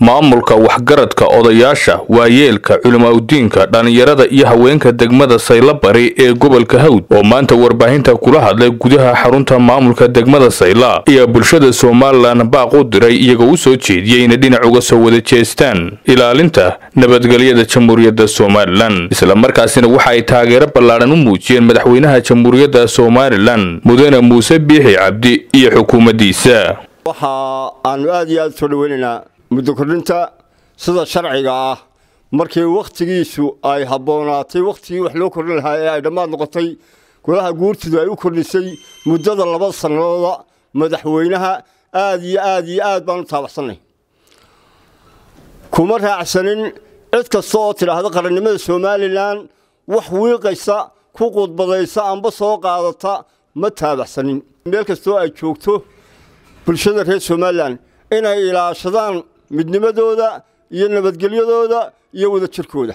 maamulka waxgaradka odayaasha waayeelka culimaadudiinka dhallinyarada iyo haweenka degmada saylabari ee gobolka hawd oo maanta warbaahinta kula hadlay gudaha xarunta maamulka degmada sayla ayaa bulshada somalilan baaq u diray iyagoo u soo jeediyeyna dhinac uga soo wada jeestaan ilaalinta nabadgelyada jamhuuriyadda somalilan isla markaasina waxa ay taageero ballaadhan u muujiyeen madaxweynaha jamhuuriyadda somalilan mudane muuse biixi cabdi iyo xukuumaddiisa muddo kordhinta sida sharciga ah markii wakhtigiisu ay habboonaatay wakhtigii wax loo kordhin lahaa ee ay dhammaad noqotay golaha guurtidu ay u kordhisay muddada laba sannadooda madaxweynaha aada iyo aad iyo aad baan u taabaxsannay kuma raacsanin cid kasta oo tidhaahda qarannimada somalilan wax wiiqaysa ku qudbadaysa amba soo qaadata ma taabaxsanin meel kastoo ay joogto bulshada reer somalilan inay ilaashadaan midnimadooda iyo nabadgelyadooda iyo wadajirkooda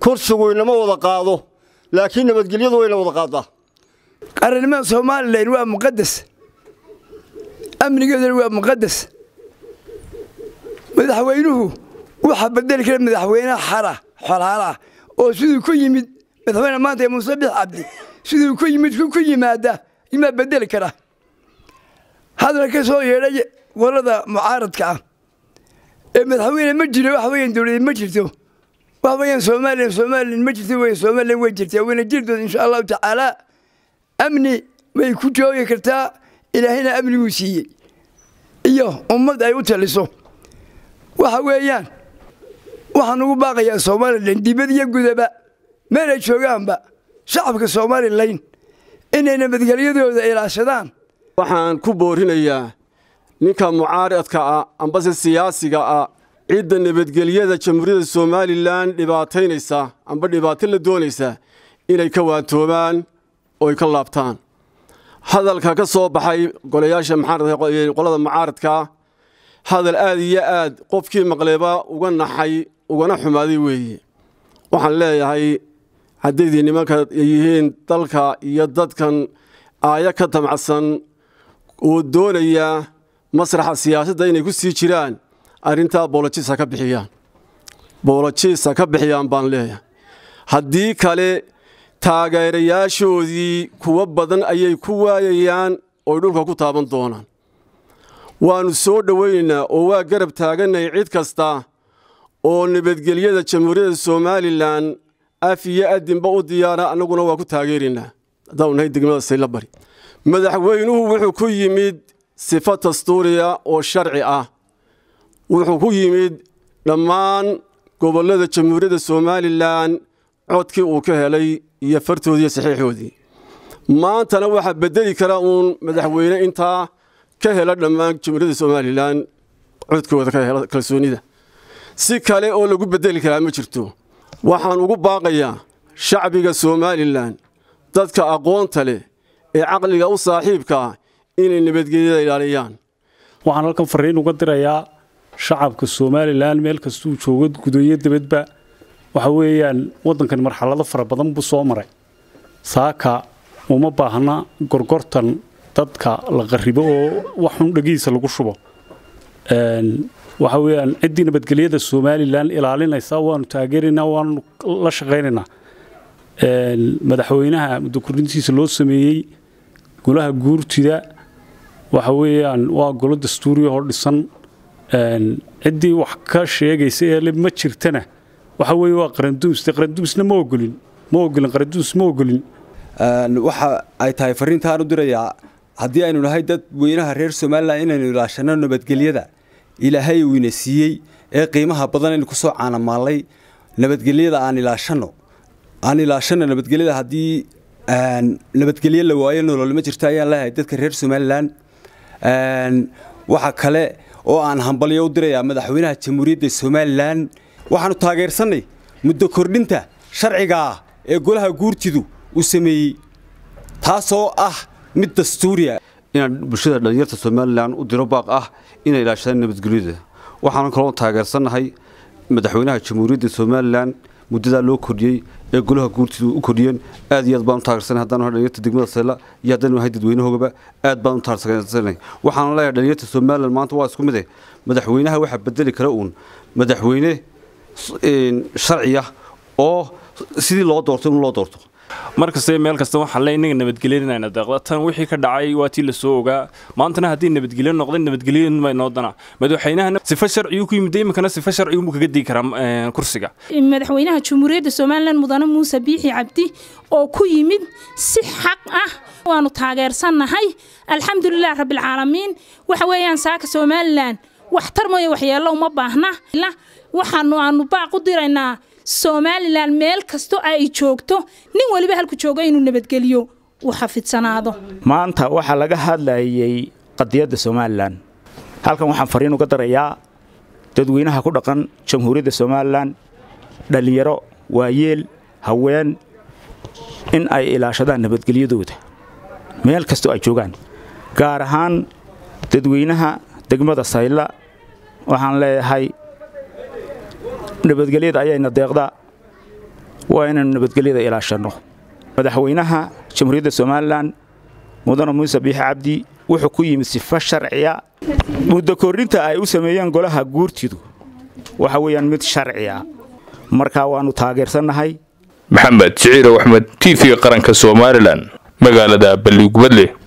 kursigu inama wada qaado laakiin nabadgelyadu wayna wada qaadaa qarannimada somalilan waa muqadas amnigeeduna waa muqadas madaxweynuhu waxaa bedeli kara madaxweyne xara xolaala oo siduu ku yimid madaxweyne maanta muuse bix cabdi siduu ku yimid ku yimaada imaa bedeli kara hadalka soo yeedhay warada mucaaradka ah madaxweyne ma jiro wax weyan ma jirto wax weyan somalilan ma jirto w somalilan way jirtaa wayna jiri insha allahu tacaala amni way ku joogi kartaa ilaahayna amniguu siiyey iyo ummad ay u taliso waxa weeyaan waxaan ugu baaqayaa somalilan dibad gudaba meelay joogaanba shacabka somalilan inay nabadgelyadooda ilaashadaan waxaan ku boorinayaa ninka mucaaradka ah ambase siyaasiga ah cidda nabadgelyada jamhuuriyadda somalilan dhibaataynaysa amba dhibaato la doonaysa inay ka waatoobaan oo ay ka laabtaan hadalka ka soo baxay golayaasha qolada mucaaradka hadal aad iyo aad qofkii maqleba uga naxay ugana xumaaday weeye waxaan leeyahay haddaydii nimanka yihiin dalka iyo dadkan aayo ka damacsan oo doonayaa masraxa siyaasadda inay ku sii jiraan arintaa boolojiisa ka bixiyaan boolojiisa ka bixiyaan baan leeyahay haddii kale taageerayaashoodii kuwo badan ayay ku waayayaan oy dhulka ku taaban doonaan waanu soo dhowaynaynaa oo waa garab taaganay cid kasta oo nabadgelyada jamhuuriyadda somalilan af iyo adinba u diyaara annaguna waa ku taageeraynaa haddaanu nahay degmada saylabari madaxweynuhu wuxuu ku yimid sifo dastuuriya oo sharci ah wuxuu ku yimid dhammaan gobollada jamhuuriyadda somalilan codkii uu ka helay iyo fartoodiiyo saxiixoodii maantana waxaa bedeli kara uun madaxweyne intaa ka hela dhammaan jamhuuriyadda somalilan codkooda ka hela kalsoonida si kale oo lagu bedeli karaa ma jirto waxaan ugu baaqayaa shacbiga somalilan dadka aqoonta leh ee caqliga u saaxiibka ah inay nabadgelyada ilaaliyaan waxaan halkan fariin uga dirayaa shacabka somalilan meel kastuu joogo gudoyo dabadba waxa weeyaan waddankan marxalado fara badan buu soo maray saaka uma baahna gorgortan dadka la qaribo oo wax xun dhagihiisa lagu shubo waxa weyaan ciddii nabadgelyada somalilan ilaalinaysa waanu taageeraynaa waanu la shaqaynaynaa madaxweynaha muddo kordhintiisa loo sameeyey golaha guurtida waxa weeyaan waa golo dastuuriya hor dhisan ciddii wax ka sheegaysa ee ma jirtana waxa weeye waa qaranduus qaranduusna ma ogolin ma ogolin qaranduus ma ogolin waxa ay tahay fariintaan u dirayaa haddii aynu nahay dad weynaha reer somalilan inaynu ilaashanno nabadgelyada ilaahay uu ina siiyey ee qiimaha badan aynu ku soo nabadgelyada aan ilaashanno aan ilaashanno nabadgelyada haddii nabadgelyo la waayo nolol ma jirto ayaan leeyahay dadka reer somalilan waxa kale oo aan hambalyo u dirayaa madaxweynaha jamhuuriyadda somalilan waxaanu taageersannay muddo kordhinta sharcigaa ee golaha guurtidu uu sameeyey taasoo ah mid dastuuriya inaan bulshada dhallinyarta somalilan u diro baaq ah inay ilaashadaan nabadgelyada waxaanu kaloo taageersannahay madaxweynaha jamhuuriyadda somalilan muddadaa loo kordhiyey ee golaha guurtida u kordhiyeen aad iyo aad baan u taageersanay haddaan dhalinyarta degmada Seela iyo haddaan ahay dadweynahoogaba aad baan u taageersanay waxaan leeyahay dhalinyarta Soomaaliland maanta waa isku mide eh. madaxweynaha waxaa bedeli kara uun madaxweyne sharci oo sidii loo doorto in loo doorto markaste meel kasta waxaan inaga nabadgelyanana deeqda tan wixii ka dhacay waatii lasoo ogaa maantana haddii nabadgelyo noqda nabadgelyanba noodana madaxweynaha sifa sharcigu ku yimid iminkana sifa sharcigu kaga digi karaa eh, kursiga eh, madaxweynaha jamhuuriyadda somalilan mudane muuse biixi cabdi oo ku yimid si xaq ah waanu taageersannahay alxamdulilah rabbilcaalamiin waxa weeyaan saaka somalilan waxtar mooya waxyeello uma baahna waxaanu aanu baaq u diraynaa somalilan meel kasto ay joogto nin weliba halku joogo inuu nabadgeliyo u xafidsanaado maanta waxaa laga hadlayay qadiyadda somalilan halkan waxaan fariin uga darayaa dadweynaha ku dhaqan jamhuuriyadda somalilan dhallinyaro waayeel haween in ay ilaashadaan nabadgelyadooda meel kastoo ay joogaan gaar ahaan dadweynaha degmada sayla waxaan leeyahay nabadgelyada ayayna deeqda waa inaynu nabadgelyada ilaashanno madaxweynaha jamhuuriyadda somalilan mudane muuse biix cabdi wuxuu ku yimid sifo sharciya muddo kordhinta ay u sameeyeen golaha guurtidu waxa weeyaan mid sharciya marka waannu taageersannahay maxamed siciidow axmed t v qaranka somalilan magaalada balligubadleh